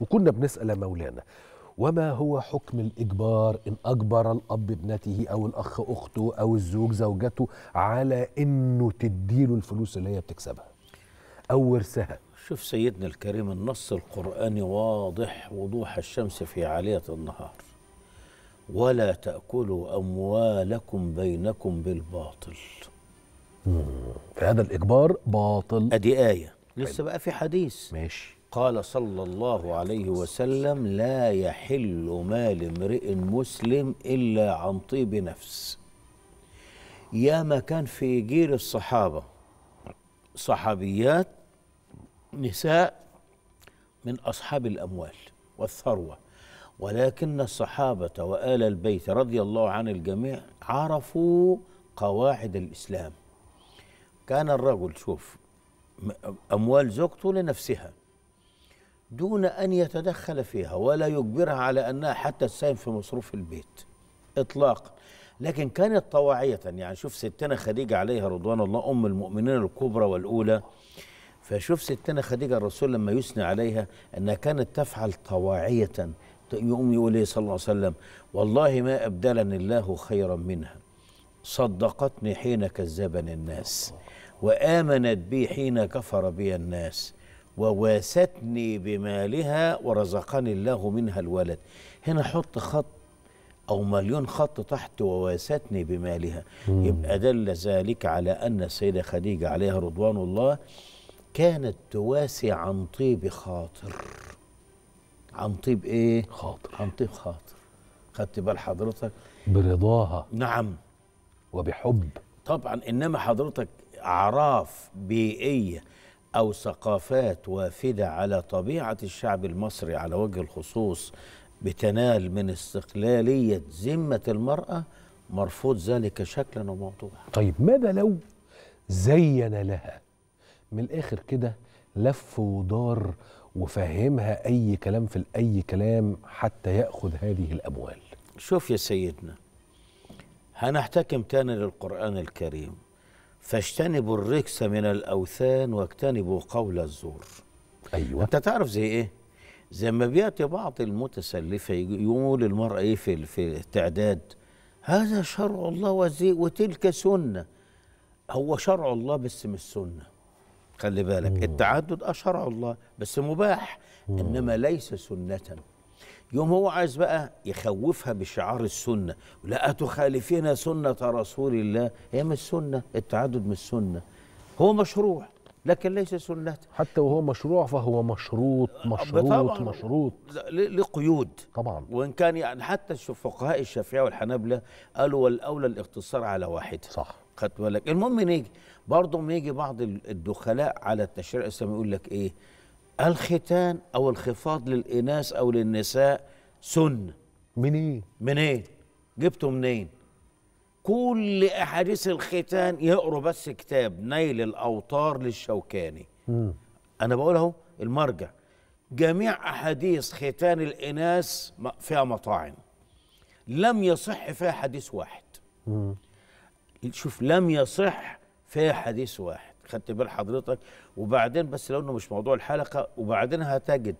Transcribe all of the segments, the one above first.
وكنا بنسأل مولانا وما هو حكم الإجبار إن أجبر الأب ابنته أو الأخ أخته أو الزوج زوجته على إنه تديله الفلوس اللي هي بتكسبها أو ورثها شوف سيدنا الكريم النص القرآني واضح وضوح الشمس في عالية النهار ولا تأكلوا أموالكم بينكم بالباطل هذا الإجبار باطل أدي آية لسه طيب. بقى في حديث ماشي قال صلى الله عليه وسلم لا يحل مال امرئ مسلم الا عن طيب نفس يا ما كان في جيل الصحابه صحابيات نساء من اصحاب الاموال والثروه ولكن الصحابه وال البيت رضي الله عن الجميع عرفوا قواعد الاسلام كان الرجل شوف اموال زوجته لنفسها دون أن يتدخل فيها ولا يجبرها على أنها حتى تساهم في مصروف البيت إطلاقا لكن كانت طواعية يعني شوف ستنا خديجة عليها رضوان الله أم المؤمنين الكبرى والأولى فشوف ستنا خديجة الرسول لما يثني عليها أنها كانت تفعل طواعية يقوم يقول إيه صلى الله عليه وسلم والله ما أبدلني الله خيرا منها صدقتني حين كذبني الناس وآمنت بي حين كفر بي الناس وواستني بمالها ورزقني الله منها الولد هنا حط خط أو مليون خط تحت وواستني بمالها مم. يبقى دل ذلك على أن السيدة خديجة عليها رضوان الله كانت تواسي عن طيب خاطر عن طيب إيه؟ خاطر عن طيب خاطر خدت بال حضرتك؟ برضاها نعم وبحب طبعا إنما حضرتك أعراف بيئية أو ثقافات وافدة على طبيعة الشعب المصري على وجه الخصوص بتنال من استقلالية ذمة المرأة مرفوض ذلك شكلا وموضوعا طيب ماذا لو زين لها من الآخر كده لف ودار وفهمها أي كلام في أي كلام حتى يأخذ هذه الأموال شوف يا سيدنا هنحتكم تاني للقرآن الكريم فاجتنبوا الركس من الاوثان واجتنبوا قول الزور ايوه انت تعرف زي ايه زي ما بياتي بعض المتسلفه يقول المراه ايه في في التعداد هذا شرع الله وزي وتلك سنه هو شرع الله بس مش سنه خلي بالك مم. التعدد اه شرع الله بس مباح مم. انما ليس سنه يوم هو عايز بقى يخوفها بشعار السنه لا تخالفين سنه رسول الله هي مش سنه التعدد مش سنه هو مشروع لكن ليس سنة حتى وهو مشروع فهو مشروط مشروط مشروط لقيود طبعا وإن كان يعني حتى الفقهاء الشافعية والحنابلة قالوا والأولى الاقتصار على واحد صح خدت بالك المهم نيجي برضه نيجي بعض الدخلاء على التشريع الإسلامي يقول لك إيه الختان او الخفاض للاناث او للنساء سنه منين منين جبته منين كل احاديث الختان يقروا بس كتاب نيل الاوطار للشوكاني مم. انا بقول اهو المرجع جميع احاديث ختان الاناث فيها مطاعن لم يصح فيها حديث واحد مم. شوف لم يصح فيها حديث واحد خدت بال حضرتك وبعدين بس لو انه مش موضوع الحلقه وبعدين هتجد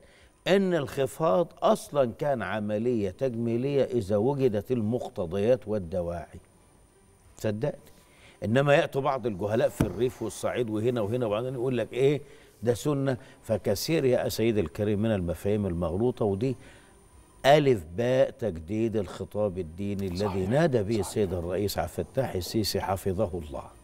ان الخفاض اصلا كان عمليه تجميليه اذا وجدت المقتضيات والدواعي صدقني انما ياتوا بعض الجهلاء في الريف والصعيد وهنا وهنا وبعدين يقول لك ايه ده سنه فكثير يا سيد الكريم من المفاهيم المغلوطه ودي ألف باء تجديد الخطاب الديني الذي نادى به السيد الرئيس عبد الفتاح السيسي حفظه الله